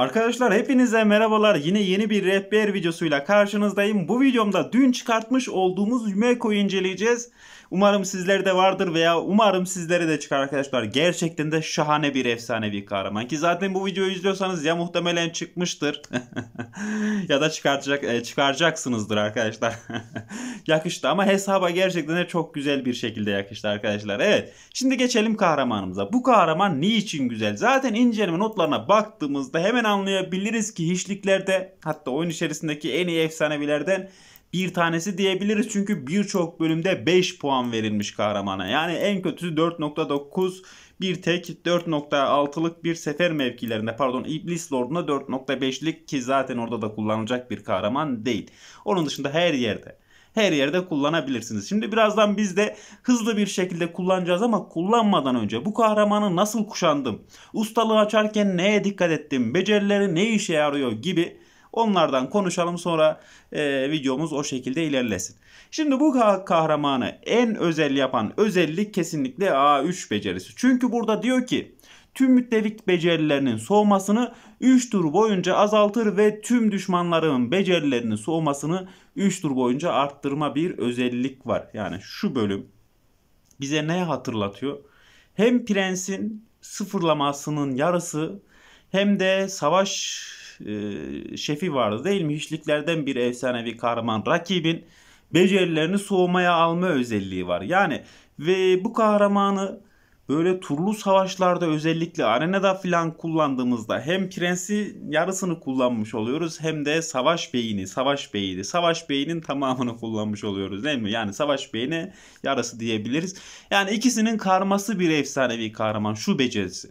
Arkadaşlar hepinize merhabalar. Yine yeni bir rehber videosuyla karşınızdayım. Bu videomda dün çıkartmış olduğumuz Yumeko'yu inceleyeceğiz. Umarım sizlerde vardır veya umarım sizlere de çıkar arkadaşlar. Gerçekten de şahane bir efsanevi kahraman. Ki zaten bu videoyu izliyorsanız ya muhtemelen çıkmıştır ya da çıkartacak e, çıkaracaksınızdır arkadaşlar. yakıştı ama hesaba gerçekten de çok güzel bir şekilde yakıştı arkadaşlar. Evet şimdi geçelim kahramanımıza. Bu kahraman niçin güzel? Zaten inceleme notlarına baktığımızda hemen anlayabiliriz ki hiçliklerde hatta oyun içerisindeki en iyi efsanevilerden bir tanesi diyebiliriz. Çünkü birçok bölümde 5 puan verilmiş kahramana. Yani en kötüsü 4.9 bir tek 4.6'lık bir sefer mevkilerinde pardon İblis Lord'una 4.5'lik ki zaten orada da kullanılacak bir kahraman değil. Onun dışında her yerde her yerde kullanabilirsiniz. Şimdi birazdan biz de hızlı bir şekilde kullanacağız ama kullanmadan önce bu kahramanı nasıl kuşandım, ustalığı açarken neye dikkat ettim, becerileri ne işe yarıyor gibi onlardan konuşalım sonra e, videomuz o şekilde ilerlesin. Şimdi bu kahramanı en özel yapan özellik kesinlikle A3 becerisi. Çünkü burada diyor ki tüm müttelik becerilerinin soğumasını 3 tur boyunca azaltır ve tüm düşmanların becerilerinin soğumasını 3 tur boyunca arttırma bir özellik var. Yani şu bölüm bize ne hatırlatıyor? Hem prensin sıfırlamasının yarısı hem de savaş e, şefi vardı değil mi? Hiçliklerden bir efsanevi kahraman rakibin becerilerini soğumaya alma özelliği var. Yani ve bu kahramanı böyle turlu savaşlarda özellikle arenada filan kullandığımızda hem prensi yarısını kullanmış oluyoruz hem de savaş beyini, savaş beyini, savaş beyinin tamamını kullanmış oluyoruz değil mi? Yani savaş beyine yarısı diyebiliriz. Yani ikisinin karması bir efsanevi kahraman şu becerisi.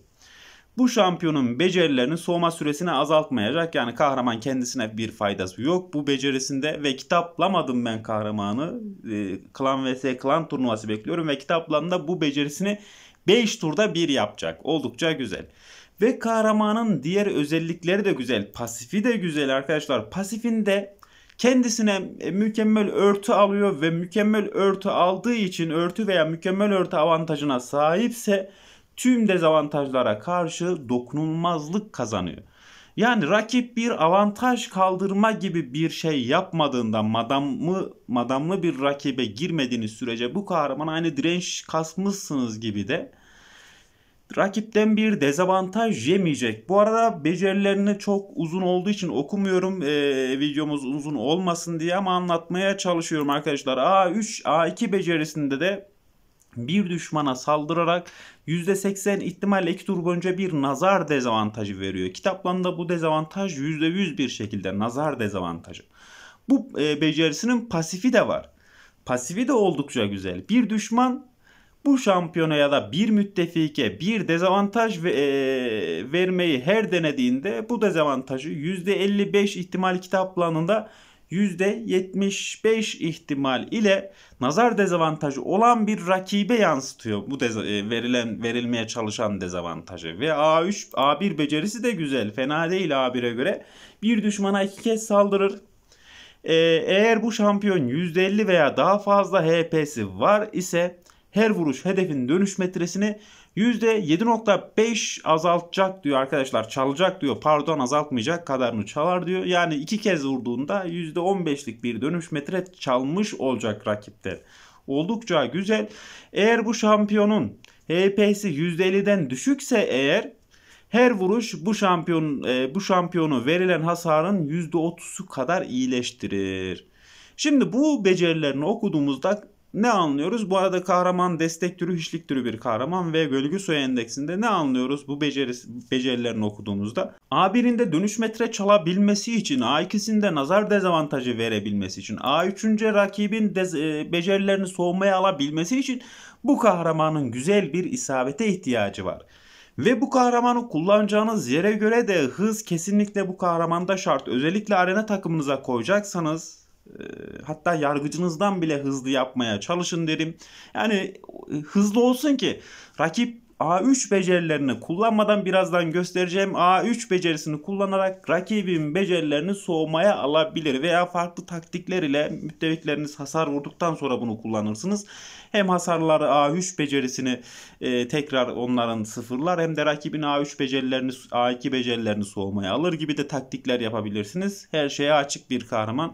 Bu şampiyonun becerilerini soğuma süresini azaltmayacak. Yani kahraman kendisine bir faydası yok bu becerisinde. Ve kitaplamadım ben kahramanı. E, klan vs. klan turnuvası bekliyorum. Ve kitaplamda bu becerisini 5 turda 1 yapacak. Oldukça güzel. Ve kahramanın diğer özellikleri de güzel. Pasifi de güzel arkadaşlar. Pasifinde kendisine e, mükemmel örtü alıyor ve mükemmel örtü aldığı için örtü veya mükemmel örtü avantajına sahipse tüm dezavantajlara karşı dokunulmazlık kazanıyor. Yani rakip bir avantaj kaldırma gibi bir şey yapmadığında madamlı, madamlı bir rakibe girmediğiniz sürece bu kahraman aynı direnç kasmışsınız gibi de rakipten bir dezavantaj yemeyecek. Bu arada becerilerini çok uzun olduğu için okumuyorum. Ee, videomuz uzun olmasın diye ama anlatmaya çalışıyorum arkadaşlar. A3, A2 becerisinde de bir düşmana saldırarak %80 ihtimalle 2 tur boyunca bir nazar dezavantajı veriyor. Kitaplarında bu dezavantaj %100 bir şekilde nazar dezavantajı. Bu e, becerisinin pasifi de var. Pasifi de oldukça güzel. Bir düşman bu şampiyonaya da bir müttefike bir dezavantaj ve, e, vermeyi her denediğinde bu dezavantajı %55 ihtimal kitap planında %75 ihtimal ile nazar dezavantajı olan bir rakibe yansıtıyor bu e, verilen verilmeye çalışan dezavantajı. Ve A3 A1 becerisi de güzel. Fena değil A1'e göre. Bir düşmana iki kez saldırır. Ee, eğer bu şampiyon %50 veya daha fazla HP'si var ise her vuruş hedefin dönüş metresini %7.5 azaltacak diyor arkadaşlar. Çalacak diyor pardon azaltmayacak kadarını çalar diyor. Yani iki kez vurduğunda %15'lik bir dönüş metre çalmış olacak rakipte. Oldukça güzel. Eğer bu şampiyonun HP'si %50'den düşükse eğer her vuruş bu şampiyon e, bu şampiyonu verilen hasarın %30'u kadar iyileştirir. Şimdi bu becerilerini okuduğumuzda ne anlıyoruz? Bu arada kahraman destek türü, hiçlik türü bir kahraman ve gölge suyu endeksinde ne anlıyoruz bu becerisi, becerilerini okuduğumuzda? A1'inde dönüş metre çalabilmesi için, A2'sinde nazar dezavantajı verebilmesi için, A3'ünce rakibin dez- e, becerilerini soğumaya alabilmesi için bu kahramanın güzel bir isabete ihtiyacı var. Ve bu kahramanı kullanacağınız yere göre de hız kesinlikle bu kahramanda şart. Özellikle arena takımınıza koyacaksanız ee, hatta yargıcınızdan bile hızlı yapmaya çalışın derim. Yani e, hızlı olsun ki rakip A3 becerilerini kullanmadan birazdan göstereceğim. A3 becerisini kullanarak rakibin becerilerini soğumaya alabilir veya farklı taktikler ile müttefikleriniz hasar vurduktan sonra bunu kullanırsınız. Hem hasarları A3 becerisini e, tekrar onların sıfırlar hem de rakibin A3 becerilerini A2 becerilerini soğumaya alır gibi de taktikler yapabilirsiniz. Her şeye açık bir kahraman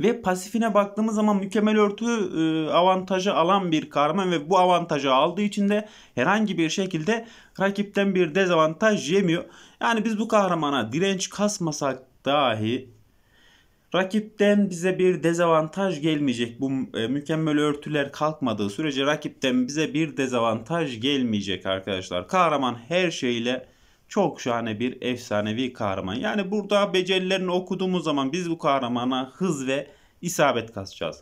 ve pasifine baktığımız zaman mükemmel örtü e, avantajı alan bir Carmen ve bu avantajı aldığı için de herhangi bir şekilde rakipten bir dezavantaj yemiyor. Yani biz bu kahramana direnç kasmasak dahi Rakipten bize bir dezavantaj gelmeyecek. Bu e, mükemmel örtüler kalkmadığı sürece rakipten bize bir dezavantaj gelmeyecek arkadaşlar. Kahraman her şeyle çok şahane bir efsanevi kahraman. Yani burada becerilerini okuduğumuz zaman biz bu kahramana hız ve isabet kasacağız.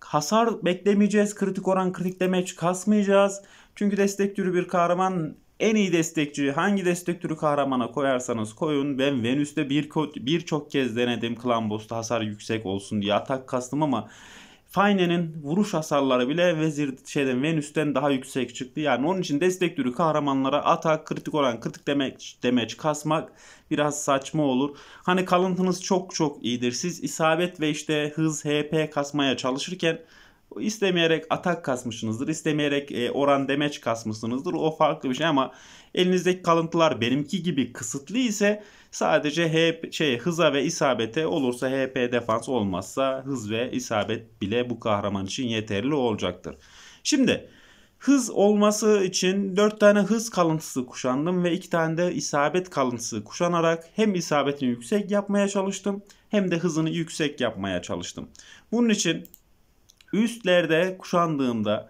Hasar beklemeyeceğiz. Kritik oran kritik demeç kasmayacağız. Çünkü destek türü bir kahraman en iyi destekçi hangi destek türü kahramana koyarsanız koyun. Ben Venüs'te birçok bir, kez denedim. Klambo's'ta hasar yüksek olsun diye atak kastım ama Fine'nin vuruş hasarları bile Vezir şeyden Venüs'ten daha yüksek çıktı. Yani onun için destek türü kahramanlara atak, kritik oran, kritik demek demeç kasmak biraz saçma olur. Hani kalıntınız çok çok iyidir. Siz isabet ve işte hız, HP kasmaya çalışırken İstemeyerek atak kasmışsınızdır. istemeyerek e, oran demeç kasmışsınızdır. O farklı bir şey ama elinizdeki kalıntılar benimki gibi kısıtlı ise sadece HP, şey, hıza ve isabete olursa HP defans olmazsa hız ve isabet bile bu kahraman için yeterli olacaktır. Şimdi hız olması için 4 tane hız kalıntısı kuşandım ve 2 tane de isabet kalıntısı kuşanarak hem isabetini yüksek yapmaya çalıştım hem de hızını yüksek yapmaya çalıştım. Bunun için Üstlerde kuşandığımda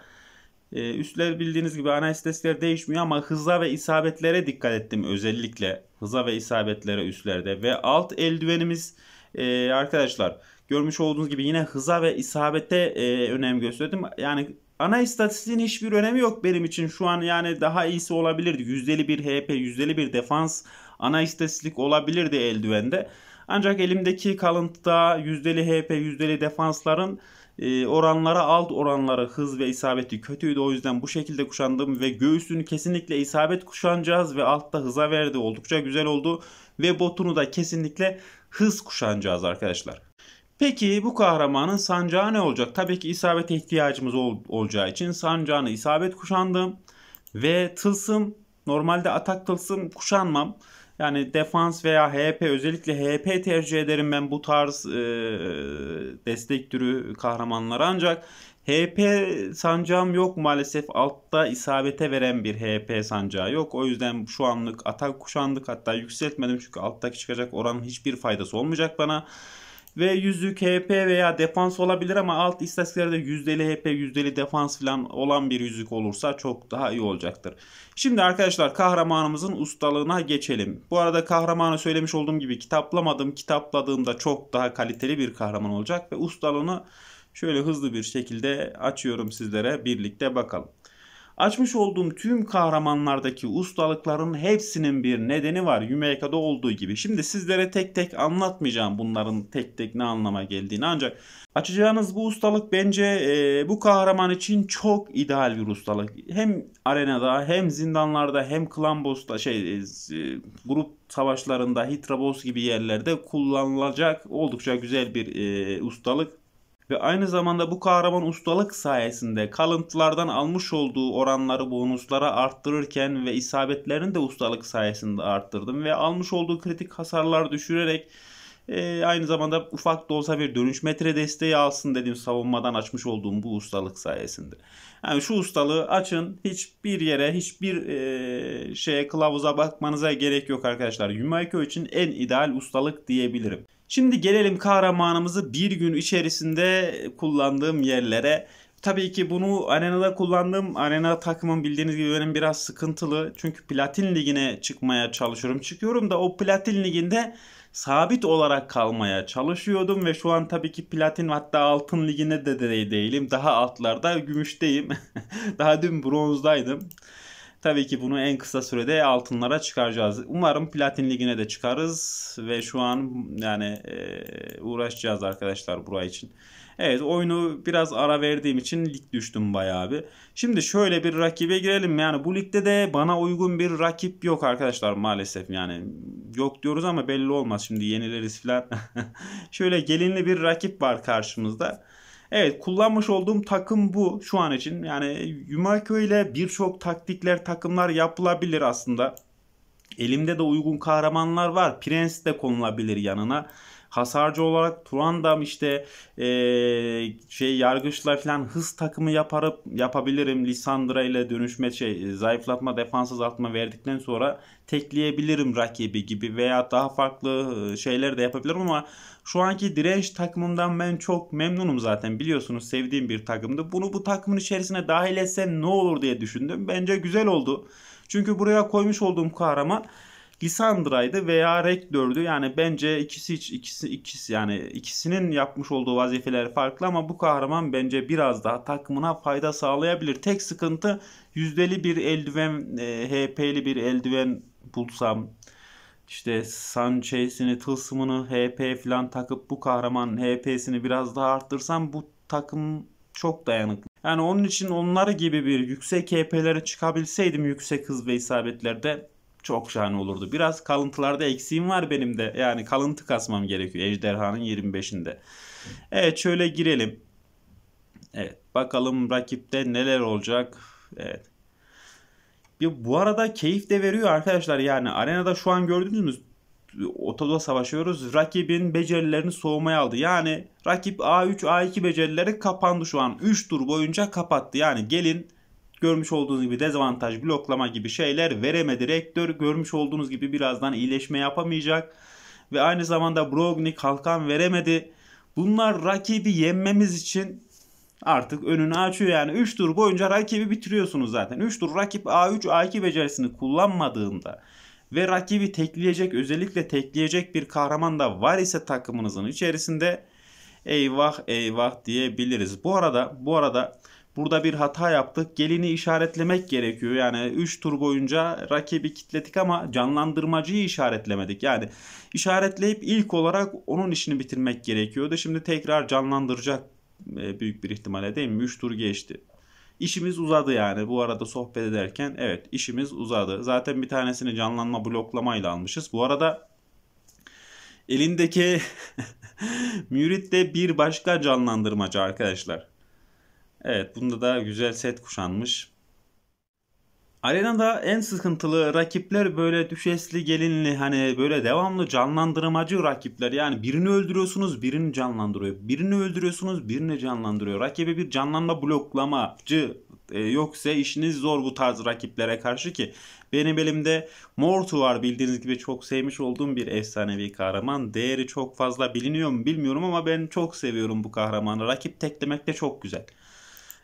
e, üstler bildiğiniz gibi ana istatistikler değişmiyor ama hıza ve isabetlere dikkat ettim özellikle. Hıza ve isabetlere üstlerde ve alt eldivenimiz e, arkadaşlar görmüş olduğunuz gibi yine hıza ve isabete e, önem gösterdim. Yani ana istatistiğin hiçbir önemi yok benim için. Şu an yani daha iyisi olabilirdi. Yüzdeli bir HP, yüzdeli bir defans ana istatistik olabilirdi eldivende. Ancak elimdeki kalıntıda yüzdeli HP, yüzdeli defansların ee, oranlara alt oranları hız ve isabeti kötüydü. O yüzden bu şekilde kuşandım ve göğsünü kesinlikle isabet kuşanacağız ve altta hıza verdi. Oldukça güzel oldu ve botunu da kesinlikle hız kuşanacağız arkadaşlar. Peki bu kahramanın sancağı ne olacak? Tabii ki isabet ihtiyacımız ol, olacağı için sancağını isabet kuşandım ve tılsım normalde atak tılsım kuşanmam. Yani defans veya HP özellikle HP tercih ederim ben bu tarz e, destek türü kahramanlara ancak HP sancağım yok maalesef altta isabete veren bir HP sancağı yok. O yüzden şu anlık atak kuşandık hatta yükseltmedim çünkü alttaki çıkacak oranın hiçbir faydası olmayacak bana. Ve yüzlük HP veya defans olabilir ama alt istatistiklerde yüzdeli HP, yüzdeli defans falan olan bir yüzük olursa çok daha iyi olacaktır. Şimdi arkadaşlar kahramanımızın ustalığına geçelim. Bu arada kahramanı söylemiş olduğum gibi kitaplamadım. Kitapladığımda çok daha kaliteli bir kahraman olacak ve ustalığını şöyle hızlı bir şekilde açıyorum sizlere birlikte bakalım. Açmış olduğum tüm kahramanlardaki ustalıkların hepsinin bir nedeni var. Yumeyka'da olduğu gibi. Şimdi sizlere tek tek anlatmayacağım bunların tek tek ne anlama geldiğini. Ancak açacağınız bu ustalık bence e, bu kahraman için çok ideal bir ustalık. Hem arenada hem zindanlarda hem klan boss'ta şey e, e, grup savaşlarında Hitrabos gibi yerlerde kullanılacak oldukça güzel bir e, ustalık ve aynı zamanda bu kahraman ustalık sayesinde kalıntılardan almış olduğu oranları bonuslara arttırırken ve isabetlerini de ustalık sayesinde arttırdım ve almış olduğu kritik hasarlar düşürerek e, aynı zamanda ufak da olsa bir dönüş metre desteği alsın dediğim savunmadan açmış olduğum bu ustalık sayesinde. Yani şu ustalığı açın hiçbir yere hiçbir e, şeye kılavuza bakmanıza gerek yok arkadaşlar. Yumaiko için en ideal ustalık diyebilirim. Şimdi gelelim kahramanımızı bir gün içerisinde kullandığım yerlere. Tabii ki bunu arenada kullandım. Arena takımım bildiğiniz gibi benim biraz sıkıntılı. Çünkü platin ligine çıkmaya çalışıyorum. Çıkıyorum da o platin liginde sabit olarak kalmaya çalışıyordum ve şu an tabii ki platin hatta altın ligine de değilim. Daha altlarda gümüşteyim. Daha dün bronzdaydım. Tabii ki bunu en kısa sürede altınlara çıkaracağız. Umarım Platin Ligi'ne de çıkarız ve şu an yani e, uğraşacağız arkadaşlar buraya için. Evet oyunu biraz ara verdiğim için lig düştüm bayağı bir. Şimdi şöyle bir rakibe girelim. Yani bu ligde de bana uygun bir rakip yok arkadaşlar maalesef. Yani yok diyoruz ama belli olmaz şimdi yenileriz falan. şöyle gelinli bir rakip var karşımızda. Evet kullanmış olduğum takım bu şu an için. Yani Yumako ile birçok taktikler takımlar yapılabilir aslında. Elimde de uygun kahramanlar var. Prens de konulabilir yanına. Hasarcı olarak Turandam işte e, şey yargıçla falan hız takımı yaparıp yapabilirim. Lisandra ile dönüşme şey zayıflatma defans azaltma verdikten sonra tekleyebilirim rakibi gibi veya daha farklı e, şeyler de yapabilirim ama şu anki direnç takımından ben çok memnunum zaten biliyorsunuz sevdiğim bir takımdı. Bunu bu takımın içerisine dahil etsem ne olur diye düşündüm. Bence güzel oldu. Çünkü buraya koymuş olduğum kahraman Lisandra'ydı veya Rektor'du. Yani bence ikisi hiç ikisi ikisi yani ikisinin yapmış olduğu vazifeler farklı ama bu kahraman bence biraz daha takımına fayda sağlayabilir. Tek sıkıntı yüzdeli bir eldiven, e, HP'li bir eldiven bulsam işte Sanchez'ini, Tılsım'ını HP falan takıp bu kahraman HP'sini biraz daha arttırsam bu takım çok dayanıklı. Yani onun için onları gibi bir yüksek HP'lere çıkabilseydim yüksek hız ve isabetlerde çok şahane olurdu. Biraz kalıntılarda eksiğim var benim de. Yani kalıntı kasmam gerekiyor Ejderha'nın 25'inde. Evet şöyle girelim. Evet bakalım rakipte neler olacak. Evet. Bir, bu arada keyif de veriyor arkadaşlar yani arenada şu an gördünüz mü otoda savaşıyoruz. Rakibin becerilerini soğumaya aldı. Yani rakip A3 A2 becerileri kapandı şu an. 3 tur boyunca kapattı. Yani gelin Görmüş olduğunuz gibi dezavantaj, bloklama gibi şeyler veremedi rektör. Görmüş olduğunuz gibi birazdan iyileşme yapamayacak. Ve aynı zamanda Brognik kalkan veremedi. Bunlar rakibi yenmemiz için artık önünü açıyor. Yani 3 tur boyunca rakibi bitiriyorsunuz zaten. 3 tur rakip A3 A2 becerisini kullanmadığında ve rakibi tekleyecek özellikle tekleyecek bir kahraman da var ise takımınızın içerisinde eyvah eyvah diyebiliriz. Bu arada bu arada Burada bir hata yaptık. Gelini işaretlemek gerekiyor. Yani 3 tur boyunca rakibi kitledik ama canlandırmacıyı işaretlemedik. Yani işaretleyip ilk olarak onun işini bitirmek gerekiyordu. Şimdi tekrar canlandıracak e, büyük bir ihtimalle değil mi? 3 tur geçti. İşimiz uzadı yani bu arada sohbet ederken evet işimiz uzadı. Zaten bir tanesini canlanma bloklamayla almışız. Bu arada elindeki mürit de bir başka canlandırmacı arkadaşlar. Evet bunda da güzel set kuşanmış. Arenada en sıkıntılı rakipler böyle düşesli gelinli hani böyle devamlı canlandırmacı rakipler. Yani birini öldürüyorsunuz birini canlandırıyor. Birini öldürüyorsunuz birini canlandırıyor. Rakibe bir canlanma bloklamacı e, yoksa işiniz zor bu tarz rakiplere karşı ki. Benim elimde Mortu var bildiğiniz gibi çok sevmiş olduğum bir efsanevi kahraman. Değeri çok fazla biliniyor mu bilmiyorum ama ben çok seviyorum bu kahramanı. Rakip teklemekte çok güzel.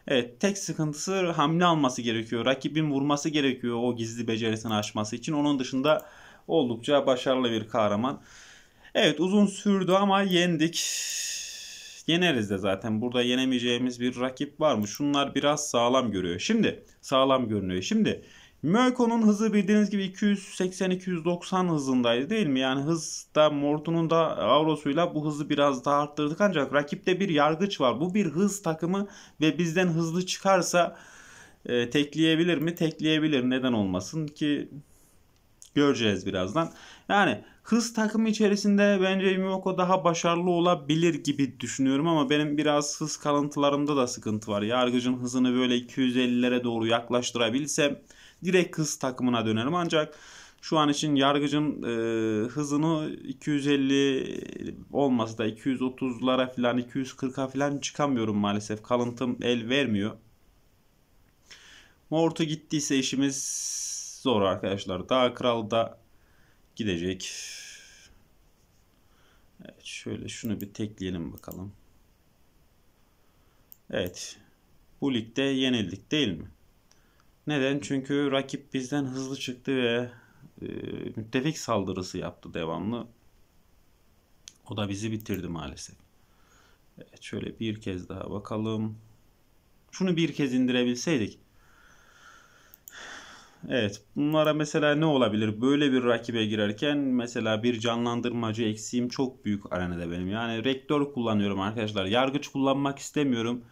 Evet tek sıkıntısı hamle alması gerekiyor. Rakibin vurması gerekiyor o gizli becerisini aşması için. Onun dışında oldukça başarılı bir kahraman. Evet uzun sürdü ama yendik. Yeneriz de zaten. Burada yenemeyeceğimiz bir rakip var mı? Şunlar biraz sağlam görüyor. Şimdi sağlam görünüyor. Şimdi Möko'nun hızı bildiğiniz gibi 280-290 hızındaydı değil mi? Yani hız da Morton'un da Avros'uyla bu hızı biraz daha arttırdık ancak rakipte bir yargıç var. Bu bir hız takımı ve bizden hızlı çıkarsa e, tekleyebilir mi? Tekleyebilir. Neden olmasın ki göreceğiz birazdan. Yani hız takımı içerisinde bence Miyoko daha başarılı olabilir gibi düşünüyorum ama benim biraz hız kalıntılarımda da sıkıntı var. Yargıcın hızını böyle 250'lere doğru yaklaştırabilsem Direkt hız takımına dönerim ancak şu an için yargıcın e, hızını 250 olmasa da 230'lara falan 240'a falan çıkamıyorum maalesef. Kalıntım el vermiyor. Mortu gittiyse işimiz zor arkadaşlar. Daha kral da gidecek. Evet şöyle şunu bir tekleyelim bakalım. Evet. Bu ligde yenildik değil mi? Neden? Çünkü rakip bizden hızlı çıktı ve e, müttefik saldırısı yaptı devamlı. O da bizi bitirdi maalesef. Evet, şöyle bir kez daha bakalım. Şunu bir kez indirebilseydik. Evet bunlara mesela ne olabilir? Böyle bir rakibe girerken mesela bir canlandırmacı eksiğim çok büyük arenada benim. Yani rektör kullanıyorum arkadaşlar. Yargıç kullanmak istemiyorum.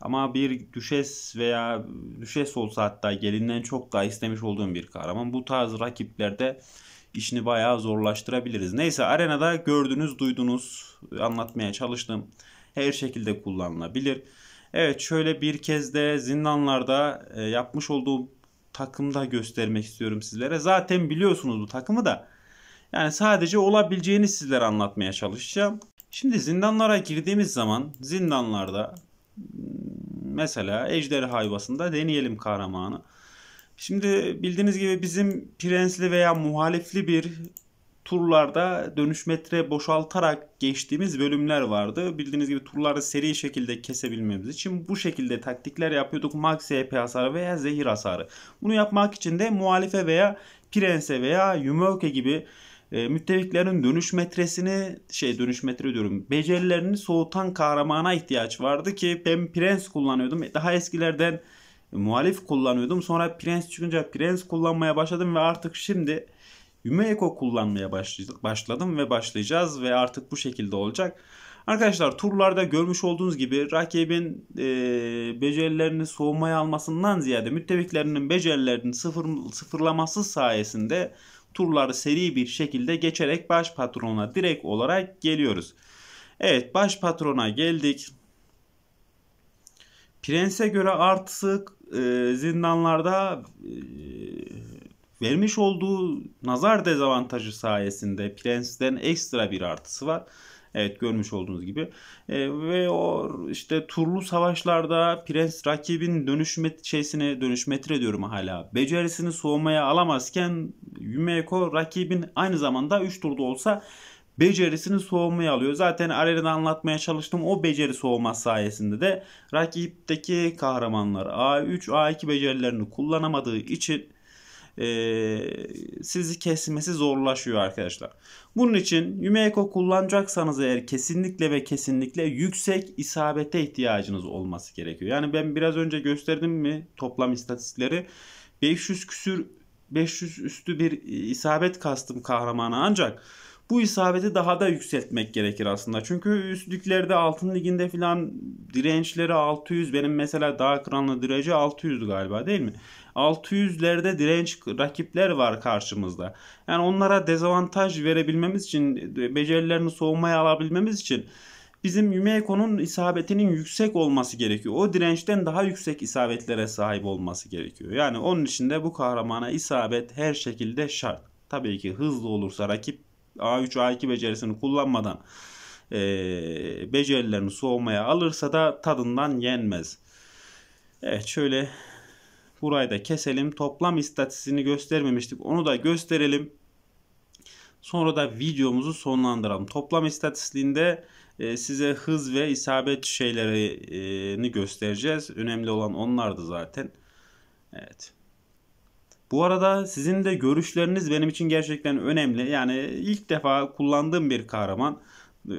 Ama bir düşes veya düşes olsa hatta gelinden çok daha istemiş olduğum bir kahraman. Bu tarz rakiplerde işini bayağı zorlaştırabiliriz. Neyse arenada gördünüz duydunuz anlatmaya çalıştım. Her şekilde kullanılabilir. Evet şöyle bir kez de zindanlarda e, yapmış olduğum takımda göstermek istiyorum sizlere. Zaten biliyorsunuz bu takımı da. Yani sadece olabileceğini sizlere anlatmaya çalışacağım. Şimdi zindanlara girdiğimiz zaman zindanlarda Mesela ejderha hayvasında deneyelim kahramanı. Şimdi bildiğiniz gibi bizim prensli veya muhalifli bir turlarda dönüş metre boşaltarak geçtiğimiz bölümler vardı. Bildiğiniz gibi turları seri şekilde kesebilmemiz için bu şekilde taktikler yapıyorduk. Max HP hasarı veya zehir hasarı. Bunu yapmak için de muhalife veya prense veya yumöke gibi e, müttefiklerin dönüş metresini şey dönüş metre diyorum becerilerini soğutan kahramana ihtiyaç vardı ki ben prens kullanıyordum. E, daha eskilerden muhalif kullanıyordum. Sonra prens çıkınca prens kullanmaya başladım ve artık şimdi Yumeko kullanmaya başladım ve başlayacağız ve artık bu şekilde olacak. Arkadaşlar turlarda görmüş olduğunuz gibi rakibin e, becerilerini soğumaya almasından ziyade müttefiklerinin becerilerini sıfır, sıfırlaması sayesinde turları seri bir şekilde geçerek baş patrona direkt olarak geliyoruz. Evet baş patrona geldik. Prense göre artık e, zindanlarda e, vermiş olduğu nazar dezavantajı sayesinde prensden ekstra bir artısı var. Evet görmüş olduğunuz gibi. E, ve o işte turlu savaşlarda prens rakibin dönüşme şeysine dönüşmetre diyorum hala. Becerisini soğumaya alamazken Yumeko rakibin aynı zamanda 3 turda olsa becerisini soğumaya alıyor. Zaten Arera'da anlatmaya çalıştım. O beceri soğuma sayesinde de rakipteki kahramanlar A3, A2 becerilerini kullanamadığı için e, sizi kesmesi zorlaşıyor arkadaşlar. Bunun için Yumeko kullanacaksanız eğer kesinlikle ve kesinlikle yüksek isabete ihtiyacınız olması gerekiyor. Yani ben biraz önce gösterdim mi toplam istatistikleri 500 küsür 500 üstü bir isabet kastım kahramana ancak bu isabeti daha da yükseltmek gerekir aslında. Çünkü üstlüklerde altın liginde filan dirençleri 600 benim mesela daha kranlı direci 600 galiba değil mi? 600'lerde direnç rakipler var karşımızda. Yani onlara dezavantaj verebilmemiz için, becerilerini soğumaya alabilmemiz için bizim Yumeko'nun isabetinin yüksek olması gerekiyor. O dirençten daha yüksek isabetlere sahip olması gerekiyor. Yani onun için de bu kahramana isabet her şekilde şart. Tabii ki hızlı olursa rakip A3 A2 becerisini kullanmadan e, becerilerini soğumaya alırsa da tadından yenmez. Evet şöyle Burayı da keselim. Toplam istatistiğini göstermemiştik. Onu da gösterelim. Sonra da videomuzu sonlandıralım. Toplam istatistiğinde e, size hız ve isabet şeylerini göstereceğiz. Önemli olan onlardı zaten. Evet. Bu arada sizin de görüşleriniz benim için gerçekten önemli. Yani ilk defa kullandığım bir kahraman e,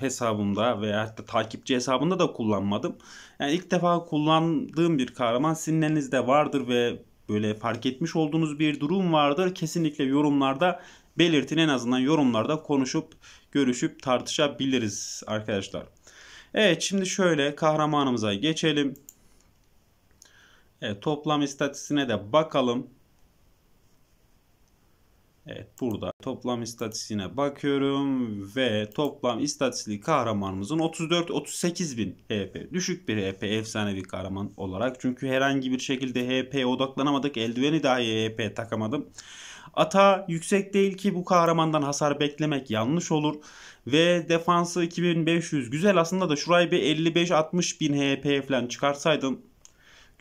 hesabımda veya hatta takipçi hesabında da kullanmadım. Yani ilk defa kullandığım bir kahraman sizin elinizde vardır ve böyle fark etmiş olduğunuz bir durum vardır. Kesinlikle yorumlarda belirtin en azından yorumlarda konuşup görüşüp tartışabiliriz arkadaşlar. Evet şimdi şöyle kahramanımıza geçelim. Evet, toplam istatisine de bakalım. Evet burada toplam istatistiğine bakıyorum ve toplam istatistiği kahramanımızın 34-38 bin HP. Düşük bir HP efsanevi kahraman olarak. Çünkü herhangi bir şekilde HP'ye odaklanamadık. Eldiveni dahi HP takamadım. Ata yüksek değil ki bu kahramandan hasar beklemek yanlış olur. Ve defansı 2500 güzel aslında da şurayı bir 55-60 bin HP falan çıkarsaydım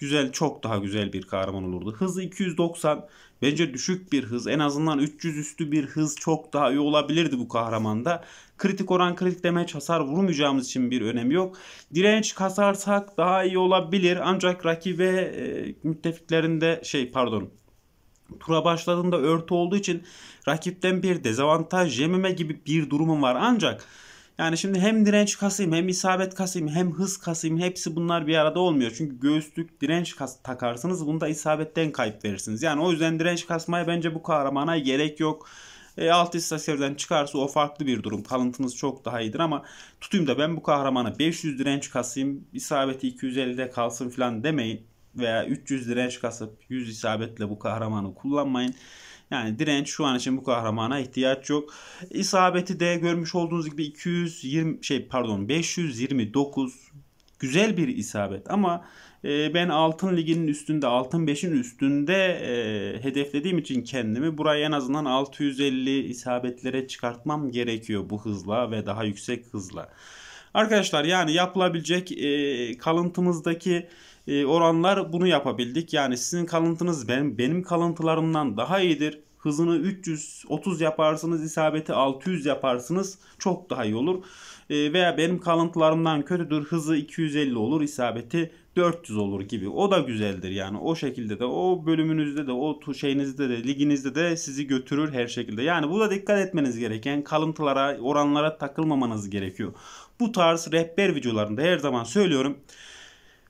güzel çok daha güzel bir kahraman olurdu. hız 290 bence düşük bir hız en azından 300 üstü bir hız çok daha iyi olabilirdi bu kahramanda. Kritik oran kritik demeç hasar vurmayacağımız için bir önemi yok. Direnç kasarsak daha iyi olabilir ancak rakibe e, müttefiklerinde şey pardon tura başladığında örtü olduğu için rakipten bir dezavantaj yememe gibi bir durumum var ancak yani şimdi hem direnç kasayım hem isabet kasayım hem hız kasayım hepsi bunlar bir arada olmuyor. Çünkü göğüslük direnç kas takarsınız bunda isabetten kayıp verirsiniz. Yani o yüzden direnç kasmaya bence bu kahramana gerek yok. E, alt istasyondan çıkarsa o farklı bir durum. Kalıntınız çok daha iyidir ama tutayım da ben bu kahramanı 500 direnç kasayım isabeti 250'de kalsın falan demeyin. Veya 300 direnç kasıp 100 isabetle bu kahramanı kullanmayın. Yani direnç şu an için bu kahramana ihtiyaç yok. İsabeti de görmüş olduğunuz gibi 220 şey pardon 529 güzel bir isabet ama e, ben altın liginin üstünde altın 5'in üstünde e, hedeflediğim için kendimi buraya en azından 650 isabetlere çıkartmam gerekiyor bu hızla ve daha yüksek hızla. Arkadaşlar yani yapılabilecek e, kalıntımızdaki ee, oranlar bunu yapabildik. Yani sizin kalıntınız benim, benim kalıntılarımdan daha iyidir. Hızını 330 yaparsınız, isabeti 600 yaparsınız çok daha iyi olur. Ee, veya benim kalıntılarımdan kötüdür, hızı 250 olur, isabeti 400 olur gibi. O da güzeldir yani. O şekilde de o bölümünüzde de o şeyinizde de liginizde de sizi götürür her şekilde. Yani bu da dikkat etmeniz gereken kalıntılara, oranlara takılmamanız gerekiyor. Bu tarz rehber videolarında her zaman söylüyorum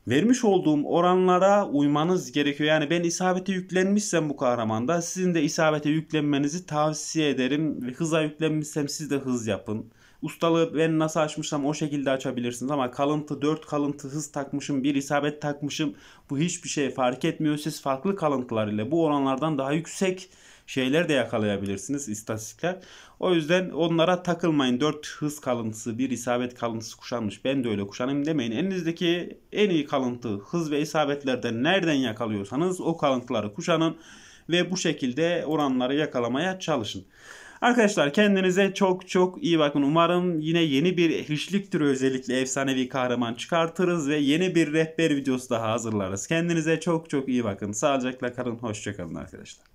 vermiş olduğum oranlara uymanız gerekiyor. Yani ben isabete yüklenmişsem bu kahramanda sizin de isabete yüklenmenizi tavsiye ederim. Hıza yüklenmişsem siz de hız yapın. Ustalığı ben nasıl açmışsam o şekilde açabilirsiniz ama kalıntı 4 kalıntı hız takmışım bir isabet takmışım bu hiçbir şey fark etmiyor. Siz farklı kalıntılar ile bu oranlardan daha yüksek şeyler de yakalayabilirsiniz istatistikler. O yüzden onlara takılmayın. 4 hız kalıntısı, 1 isabet kalıntısı kuşanmış. Ben de öyle kuşanayım demeyin. Elinizdeki en iyi kalıntı hız ve isabetlerden nereden yakalıyorsanız o kalıntıları kuşanın ve bu şekilde oranları yakalamaya çalışın. Arkadaşlar kendinize çok çok iyi bakın. Umarım yine yeni bir hiçlik türü özellikle efsanevi kahraman çıkartırız ve yeni bir rehber videosu daha hazırlarız. Kendinize çok çok iyi bakın. Sağlıcakla kalın. Hoşçakalın arkadaşlar.